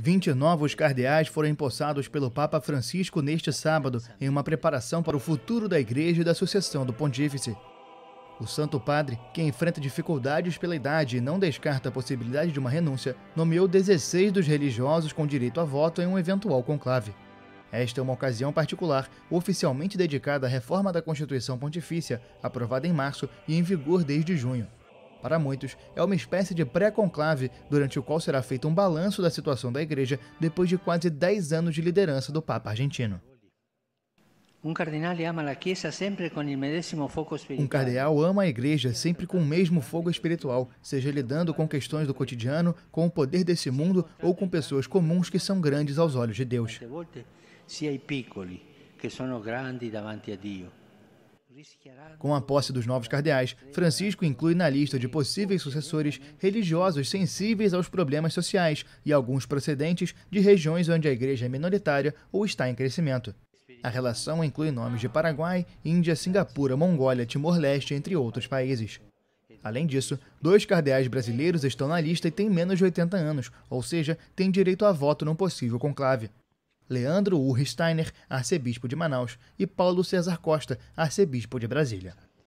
20 novos cardeais foram empossados pelo Papa Francisco neste sábado, em uma preparação para o futuro da Igreja e da sucessão do Pontífice. O Santo Padre, que enfrenta dificuldades pela idade e não descarta a possibilidade de uma renúncia, nomeou 16 dos religiosos com direito a voto em um eventual conclave. Esta é uma ocasião particular, oficialmente dedicada à reforma da Constituição Pontifícia, aprovada em março e em vigor desde junho. Para muitos, é uma espécie de pré-conclave durante o qual será feito um balanço da situação da Igreja depois de quase 10 anos de liderança do Papa argentino. Um cardeal ama a igreja sempre com o mesmo fogo espiritual, seja lidando com questões do cotidiano, com o poder desse mundo ou com pessoas comuns que são grandes aos olhos de Deus. davanti a com a posse dos novos cardeais, Francisco inclui na lista de possíveis sucessores religiosos sensíveis aos problemas sociais e alguns procedentes de regiões onde a igreja é minoritária ou está em crescimento. A relação inclui nomes de Paraguai, Índia, Singapura, Mongólia, Timor-Leste, entre outros países. Além disso, dois cardeais brasileiros estão na lista e têm menos de 80 anos, ou seja, têm direito a voto num possível conclave. Leandro Urresteiner, arcebispo de Manaus, e Paulo César Costa, arcebispo de Brasília.